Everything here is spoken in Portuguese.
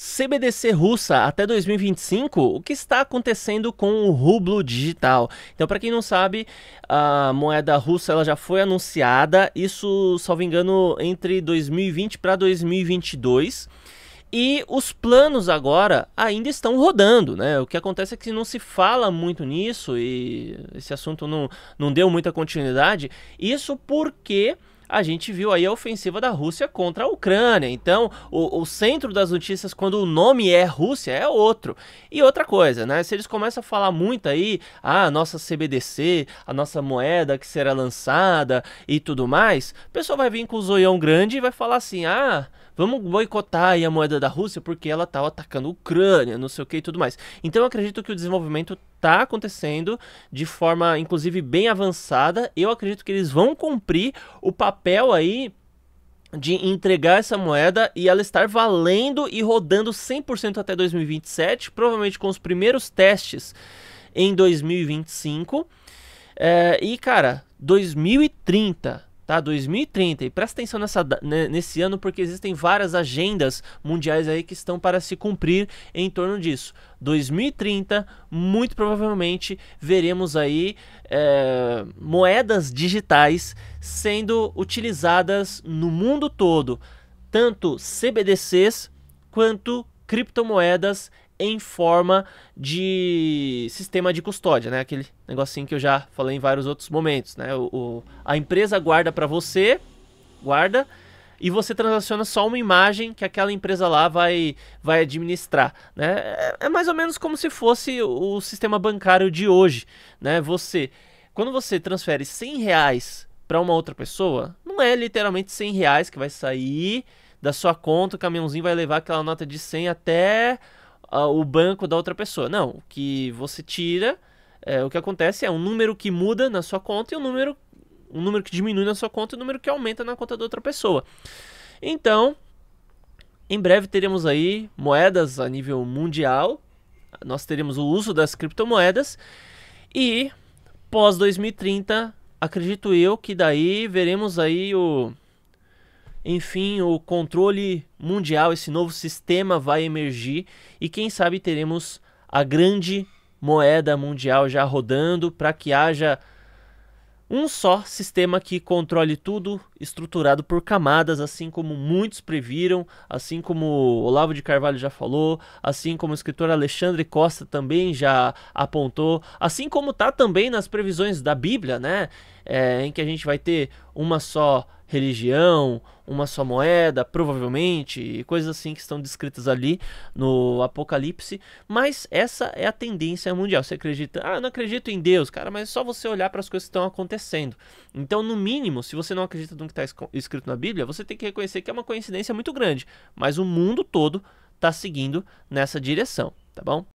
CBDC russa até 2025, o que está acontecendo com o rublo digital? Então, para quem não sabe, a moeda russa ela já foi anunciada, isso, salvo engano, entre 2020 para 2022. E os planos agora ainda estão rodando, né? O que acontece é que não se fala muito nisso e esse assunto não, não deu muita continuidade. Isso porque a gente viu aí a ofensiva da Rússia contra a Ucrânia. Então, o, o, centro das notícias, quando o nome é Rússia, é outro. E outra coisa, né? Se eles começam a falar muito aí, ah, a nossa CBDC, a nossa moeda que será lançada e tudo mais, o pessoal vai vir com o zoião grande e vai falar assim, ah. Vamos boicotar aí a moeda da Rússia porque ela tá atacando a Ucrânia, não sei o que e tudo mais. Então eu acredito que o desenvolvimento está acontecendo de forma, inclusive, bem avançada. Eu acredito que eles vão cumprir o papel aí de entregar essa moeda e ela estar valendo e rodando 100% até 2027, provavelmente com os primeiros testes em 2025. É, e cara, 2030 tá? 2030. E presta atenção nessa, nesse ano porque existem várias agendas mundiais aí que estão para se cumprir em torno disso. 2030, muito provavelmente veremos aí é, moedas digitais sendo utilizadas no mundo todo, tanto CBDCs quanto criptomoedas em forma de sistema de custódia, né? Aquele negocinho que eu já falei em vários outros momentos, né? O, o a empresa guarda para você, guarda, e você transaciona só uma imagem que aquela empresa lá vai, vai administrar. Né? É, é, mais ou menos como se fosse o sistema bancário de hoje. Né? Você, quando você transfere 100 reais para uma outra pessoa, não é literalmente 100 reais que vai sair da sua conta, o caminhãozinho vai levar aquela nota de 100 até o banco da outra pessoa. Não, o que você tira, é, o que acontece é um número que muda na sua conta e um número, um número que diminui na sua conta e um número que aumenta na conta da outra pessoa. Então, em breve teremos aí moedas a nível mundial. Nós teremos o uso das criptomoedas e pós 2030, acredito eu que daí veremos aí o enfim, o controle mundial, esse novo sistema vai emergir e quem sabe teremos a grande moeda mundial já rodando para que haja um só sistema que controle tudo, estruturado por camadas, assim como muitos previram, assim como Olavo de Carvalho já falou, assim como o escritor Alexandre Costa também já apontou, assim como tá também nas previsões da Bíblia, né? é, em que a gente vai ter uma só religião, uma só moeda, provavelmente, e coisas assim que estão descritas ali no Apocalipse. Mas essa é a tendência mundial. Você acredita, ah, não acredito em Deus, cara, mas é só você olhar para as coisas que estão acontecendo. Então, no mínimo, se você não acredita no que está escrito na Bíblia, você tem que reconhecer que é uma coincidência muito grande. Mas o mundo todo está seguindo nessa direção, tá bom?